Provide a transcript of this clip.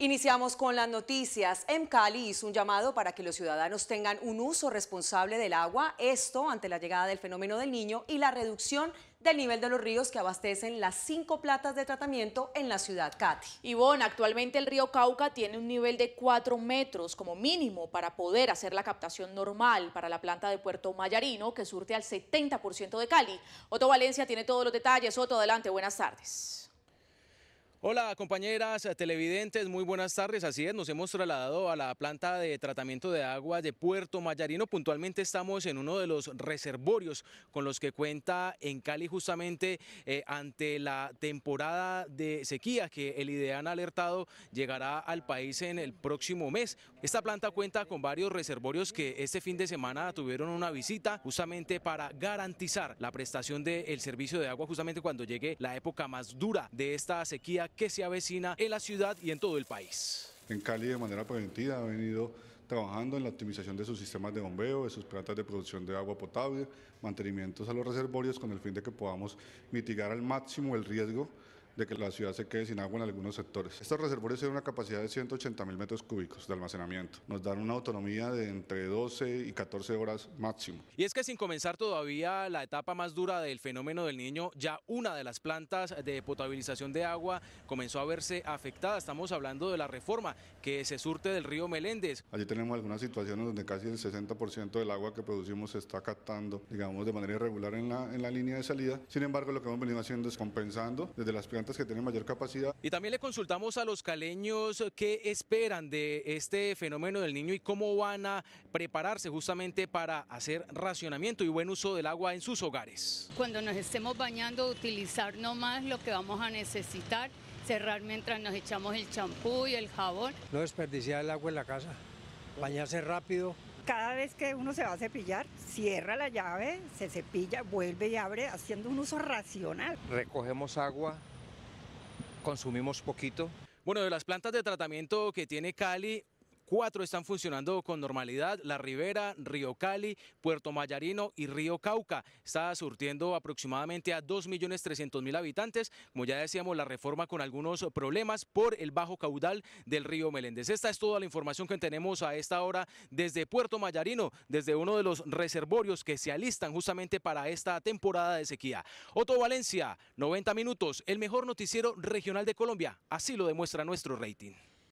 Iniciamos con las noticias. Cali hizo un llamado para que los ciudadanos tengan un uso responsable del agua, esto ante la llegada del fenómeno del niño y la reducción del nivel de los ríos que abastecen las cinco platas de tratamiento en la ciudad, Cati. Ivonne, actualmente el río Cauca tiene un nivel de 4 metros como mínimo para poder hacer la captación normal para la planta de Puerto Mayarino que surte al 70% de Cali. Otto Valencia tiene todos los detalles. Otto, adelante, buenas tardes. Hola compañeras televidentes, muy buenas tardes. Así es, nos hemos trasladado a la planta de tratamiento de agua de Puerto Mayarino. Puntualmente estamos en uno de los reservorios con los que cuenta en Cali justamente eh, ante la temporada de sequía que el IDEAN ha alertado llegará al país en el próximo mes. Esta planta cuenta con varios reservorios que este fin de semana tuvieron una visita justamente para garantizar la prestación del servicio de agua justamente cuando llegue la época más dura de esta sequía que se avecina en la ciudad y en todo el país. En Cali de manera preventiva ha venido trabajando en la optimización de sus sistemas de bombeo, de sus plantas de producción de agua potable, mantenimientos a los reservorios con el fin de que podamos mitigar al máximo el riesgo de que la ciudad se quede sin agua en algunos sectores. Estos reservores tienen una capacidad de 180 mil metros cúbicos de almacenamiento. Nos dan una autonomía de entre 12 y 14 horas máximo. Y es que sin comenzar todavía la etapa más dura del fenómeno del niño, ya una de las plantas de potabilización de agua comenzó a verse afectada. Estamos hablando de la reforma que se surte del río Meléndez. Allí tenemos algunas situaciones donde casi el 60% del agua que producimos se está captando, digamos, de manera irregular en en la línea de salida. Sin embargo, lo que hemos venido haciendo es compensando desde las plantas que tienen mayor capacidad. Y también le consultamos a los caleños qué esperan de este fenómeno del niño y cómo van a prepararse justamente para hacer racionamiento y buen uso del agua en sus hogares. Cuando nos estemos bañando, utilizar no más lo que vamos a necesitar, cerrar mientras nos echamos el champú y el jabón. No desperdiciar el agua en la casa, bañarse rápido, cada vez que uno se va a cepillar, cierra la llave, se cepilla, vuelve y abre, haciendo un uso racional. Recogemos agua consumimos poquito. Bueno, de las plantas de tratamiento que tiene Cali, Cuatro están funcionando con normalidad, La Ribera, Río Cali, Puerto Mayarino y Río Cauca. Está surtiendo aproximadamente a 2.300.000 habitantes. Como ya decíamos, la reforma con algunos problemas por el bajo caudal del río Meléndez. Esta es toda la información que tenemos a esta hora desde Puerto Mayarino, desde uno de los reservorios que se alistan justamente para esta temporada de sequía. Otto Valencia, 90 minutos, el mejor noticiero regional de Colombia. Así lo demuestra nuestro rating.